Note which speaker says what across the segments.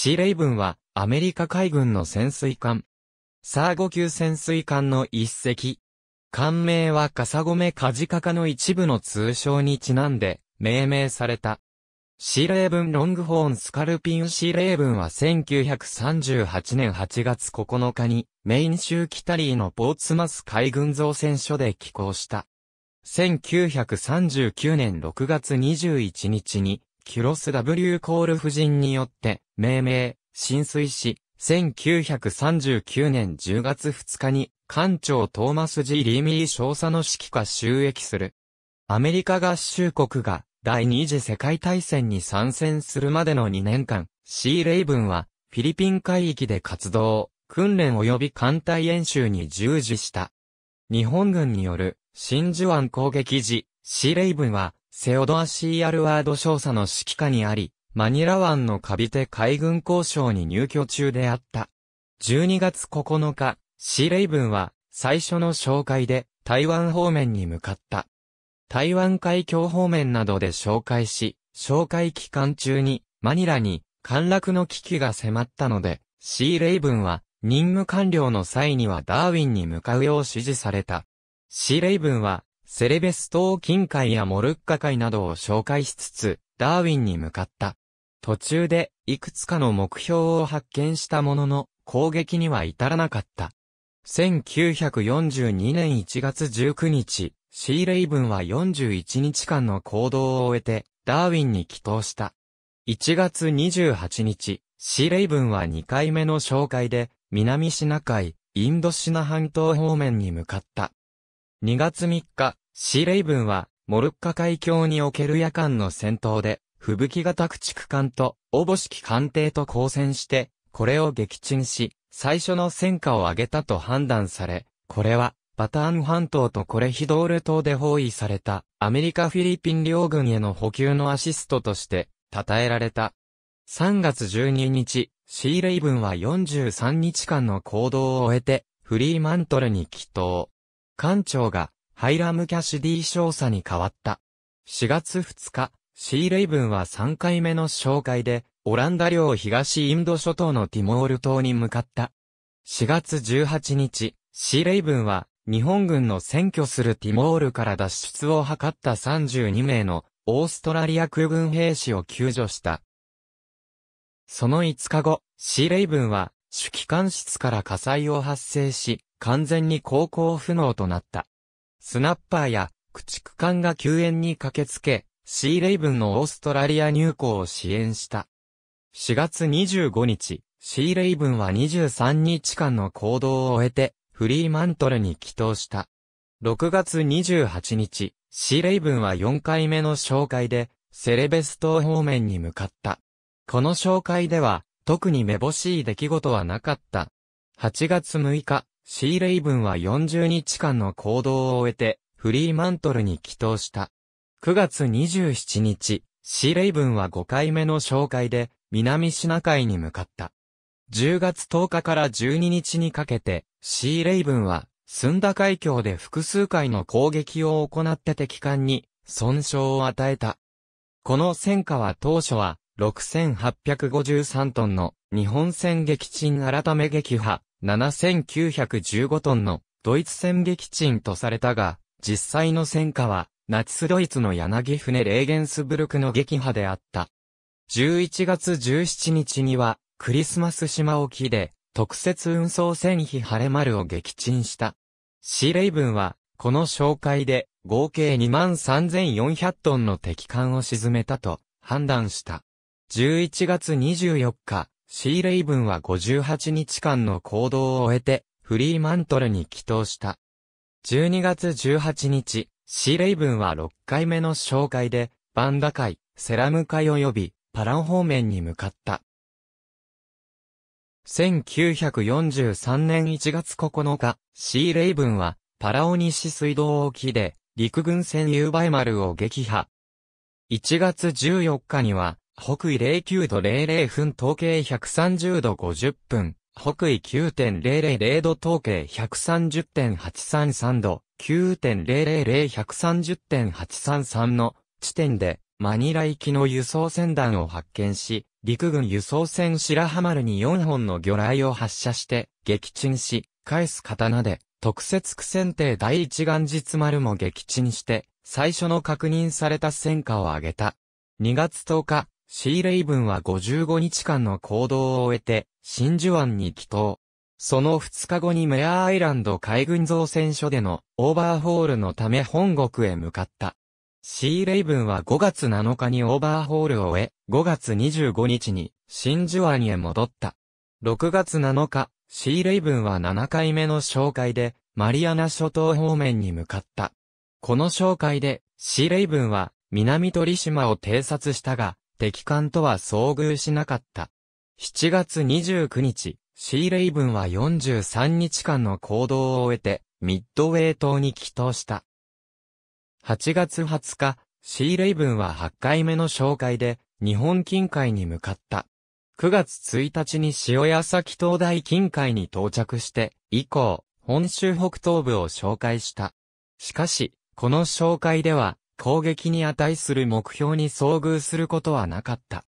Speaker 1: シーレイブンは、アメリカ海軍の潜水艦。サーゴ級潜水艦の一隻。艦名はカサゴメカジカカの一部の通称にちなんで、命名された。シーレイブンロングホーンスカルピンシーレイブンは1938年8月9日にメイン州キタリーのポーツマス海軍造船所で寄港した。1939年6月21日にキュロス W コール夫人によって、命名、浸水し、1939年10月2日に、艦長トーマス・ジリーミー少佐の指揮下収益する。アメリカ合衆国が第二次世界大戦に参戦するまでの2年間、シー・レイブンはフィリピン海域で活動、訓練及び艦隊演習に従事した。日本軍による真珠湾攻撃時、シー・レイブンはセオドア・シー・アルワード少佐の指揮下にあり、マニラ湾のカビテ海軍交渉に入居中であった。12月9日、シー・レイブンは最初の紹介で台湾方面に向かった。台湾海峡方面などで紹介し、紹介期間中にマニラに陥落の危機が迫ったので、シー・レイブンは任務完了の際にはダーウィンに向かうよう指示された。シー・レイブンはセレベス島近海やモルッカ海などを紹介しつつ、ダーウィンに向かった。途中で、いくつかの目標を発見したものの、攻撃には至らなかった。1942年1月19日、シーレイブンは41日間の行動を終えて、ダーウィンに帰投した。1月28日、シーレイブンは2回目の紹介で、南シナ海、インドシナ半島方面に向かった。2月3日、シーレイブンは、モルッカ海峡における夜間の戦闘で、吹雪型駆逐艦と、おぼしき艦艇と交戦して、これを撃沈し、最初の戦果を上げたと判断され、これは、バターン半島とコレヒドール島で包囲された、アメリカフィリピン両軍への補給のアシストとして、称えられた。3月12日、シーレイブンは43日間の行動を終えて、フリーマントルに帰投。艦長がハイラム・キャシディ少佐に変わった。4月2日、シー・レイブンは3回目の紹介で、オランダ領東インド諸島のティモール島に向かった。4月18日、シー・レイブンは、日本軍の占拠するティモールから脱出を図った32名のオーストラリア空軍兵士を救助した。その5日後、シー・レイブンは主機関室から火災を発生し、完全に航行不能となった。スナッパーや駆逐艦が救援に駆けつけ、シーレイブンのオーストラリア入港を支援した。4月25日、シーレイブンは23日間の行動を終えて、フリーマントルに帰投した。6月28日、シーレイブンは4回目の紹介で、セレベス島方面に向かった。この紹介では、特にめぼしい出来事はなかった。8月6日、シーレイブンは40日間の行動を終えて、フリーマントルに帰投した。9月27日、シーレイブンは5回目の紹介で、南シナ海に向かった。10月10日から12日にかけて、シーレイブンは、スンダ海峡で複数回の攻撃を行って敵艦に、損傷を与えた。この戦果は当初は、6853トンの日本船撃沈改め撃破7915トンのドイツ船撃沈とされたが、実際の戦果はナチスドイツの柳船レーゲンスブルクの撃破であった。11月17日にはクリスマス島沖で特設運送船費晴れ丸を撃沈した。司令レイブンはこの紹介で合計23,400トンの敵艦を沈めたと判断した。11月24日、シーレイブンは58日間の行動を終えて、フリーマントルに帰投した。12月18日、シーレイブンは6回目の紹介で、バンダ海、セラム海及び、パラン方面に向かった。1943年1月9日、シーレイブンは、パラオ西水道沖で、陸軍船ユーバイマルを撃破。1月14日には、北緯09度00分統計130度50分、北緯9.000度統計130.833度、9.000130.833の地点で、マニラ行きの輸送船団を発見し、陸軍輸送船白浜丸に4本の魚雷を発射して、撃沈し、返す刀で、特設苦戦艇第一眼実丸も撃沈して、最初の確認された戦果を挙げた。2月10日、シーレイブンは55日間の行動を終えて、真珠湾に帰島。その2日後にメアアイランド海軍造船所でのオーバーホールのため本国へ向かった。シーレイブンは5月7日にオーバーホールを終え、5月25日に真珠湾へ戻った。6月7日、シーレイブンは7回目の紹介で、マリアナ諸島方面に向かった。この紹介で、シーレイブンは南鳥島を偵察したが、敵艦とは遭遇しなかった。7月29日、シーレイブンは43日間の行動を終えて、ミッドウェイ島に帰島した。8月20日、シーレイブンは8回目の紹介で、日本近海に向かった。9月1日に塩屋崎灯台近海に到着して、以降、本州北東部を紹介した。しかし、この紹介では、攻撃に値する目標に遭遇することはなかった。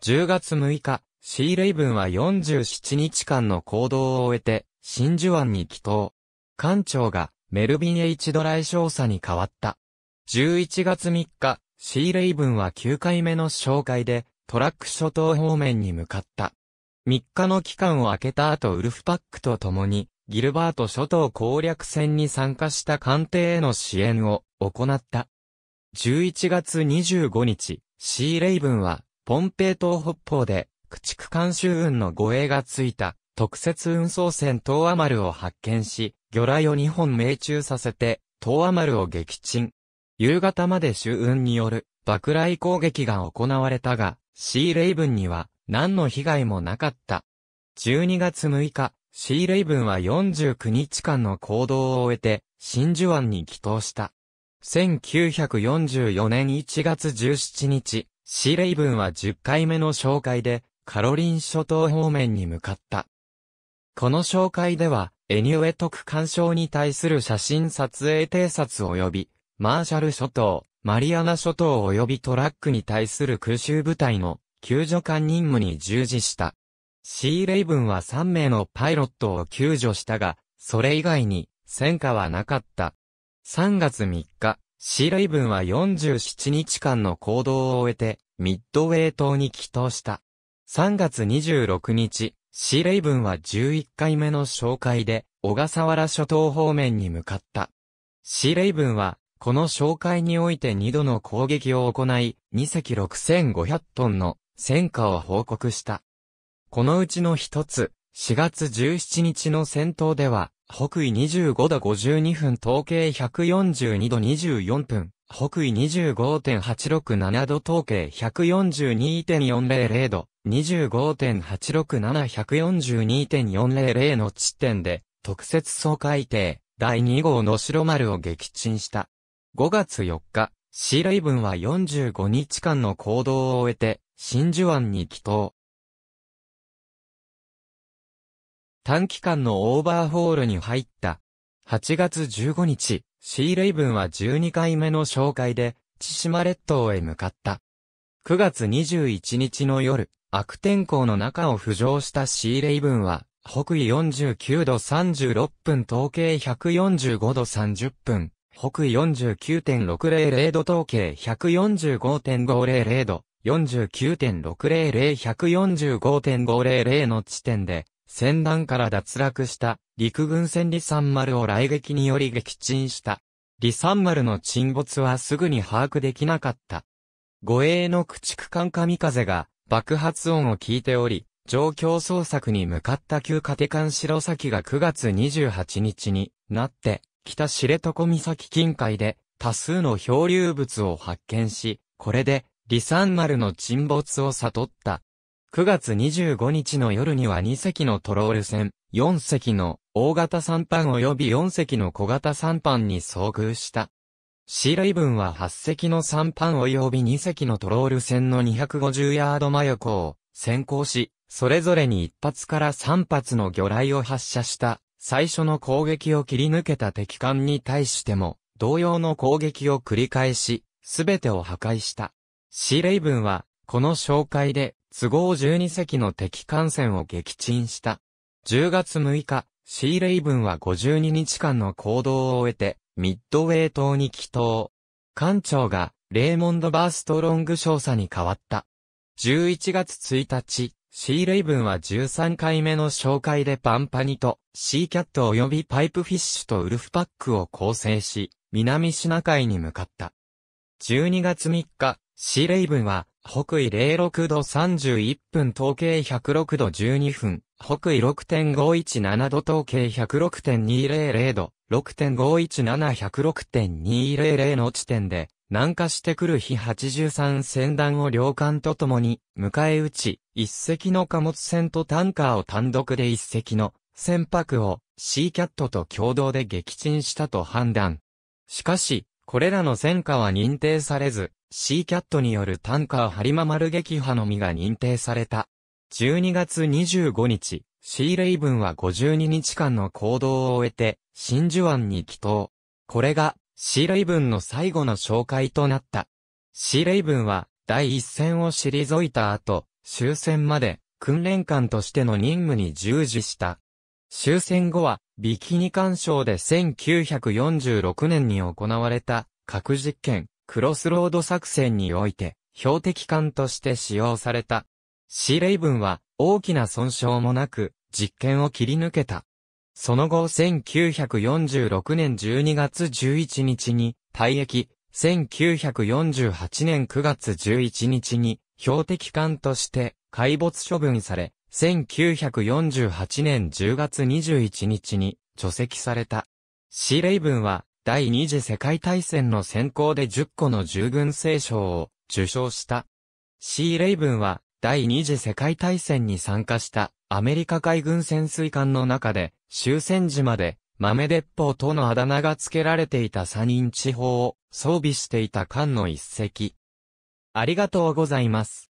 Speaker 1: 10月6日、シーレイブンは47日間の行動を終えて、真珠湾に帰島。艦長がメルビン H ドライ少佐に変わった。11月3日、シーレイブンは9回目の紹介で、トラック諸島方面に向かった。3日の期間を空けた後ウルフパックと共に、ギルバート諸島攻略戦に参加した艦艇への支援を行った。11月25日、シーレイブンは、ポンペイ島北方で、駆逐艦州運の護衛がついた、特設運送船東アマルを発見し、魚雷を2本命中させて、東アマルを撃沈。夕方まで州運による、爆雷攻撃が行われたが、シーレイブンには、何の被害もなかった。12月6日、シーレイブンは49日間の行動を終えて、真珠湾に帰投した。1944年1月17日、シーレイブンは10回目の紹介で、カロリン諸島方面に向かった。この紹介では、エニュエトク干渉に対する写真撮影偵察及び、マーシャル諸島、マリアナ諸島及びトラックに対する空襲部隊の救助艦任務に従事した。シーレイブンは3名のパイロットを救助したが、それ以外に戦果はなかった。3月3日、シーレイブンは47日間の行動を終えて、ミッドウェイ島に帰島した。3月26日、シーレイブンは11回目の紹介で、小笠原諸島方面に向かった。シーレイブンは、この紹介において2度の攻撃を行い、2隻6500トンの戦果を報告した。このうちの一つ、4月17日の戦闘では、北緯25度52分、統計142度24分、北緯25.867度、統計142.400度、25.867142.400の地点で、特設総海底、第2号の白丸を撃沈した。5月4日、シーレイブンは45日間の行動を終えて、真珠湾に帰島。短期間のオーバーホールに入った。8月15日、シーレイブンは12回目の紹介で、千島列島へ向かった。9月21日の夜、悪天候の中を浮上したシーレイブンは、北緯49度36分、統計145度30分、北緯49.600度、統計145.500度、49.600、145.500の地点で、戦乱から脱落した陸軍戦李三丸を雷撃により撃沈した。李三丸の沈没はすぐに把握できなかった。護衛の駆逐艦神風が爆発音を聞いており、状況捜索に向かった旧カテカン白崎が9月28日になって、北知床岬近海で多数の漂流物を発見し、これで、李三丸の沈没を悟った。9月25日の夜には2隻のトロール船、4隻の大型3班及び4隻の小型3班に遭遇した。シーレイブンは8隻の3班及び2隻のトロール船の250ヤード真横を先行し、それぞれに1発から3発の魚雷を発射した。最初の攻撃を切り抜けた敵艦に対しても、同様の攻撃を繰り返し、すべてを破壊した。シーレイブンは、この紹介で、都合12隻の敵艦船を撃沈した。10月6日、シーレイブンは52日間の行動を終えて、ミッドウェイ島に帰島。艦長が、レーモンド・バーストロング少佐に変わった。11月1日、シーレイブンは13回目の紹介でパンパニとシーキャット及びパイプフィッシュとウルフパックを構成し、南シナ海に向かった。12月3日、シーレイブンは北緯06度31分、統計106度12分、北緯6.517度、統計106.200度、6.517106.200の地点で、南下してくる日83船団を両艦とともに、迎え撃ち、一隻の貨物船とタンカーを単独で一隻の船舶を、シーキャットと共同で撃沈したと判断。しかし、これらの戦果は認定されず、シーキャットによるタンカーハリママ撃破のみが認定された。12月25日、シーレイブンは52日間の行動を終えて、真珠湾に帰投。これが、シーレイブンの最後の紹介となった。シーレイブンは、第一戦を退いた後、終戦まで、訓練官としての任務に従事した。終戦後は、ビキニ干渉で1946年に行われた核実験、クロスロード作戦において、標的艦として使用された。シーレイブンは大きな損傷もなく、実験を切り抜けた。その後1946年12月11日に退役、1948年9月11日に標的艦として海没処分され、1948年10月21日に除籍された。シーレイブンは第二次世界大戦の先行で10個の従軍聖賞を受賞した。シーレイブンは第二次世界大戦に参加したアメリカ海軍潜水艦の中で終戦時まで豆鉄砲とのあだ名が付けられていたサニン地方を装備していた艦の一隻。ありがとうございます。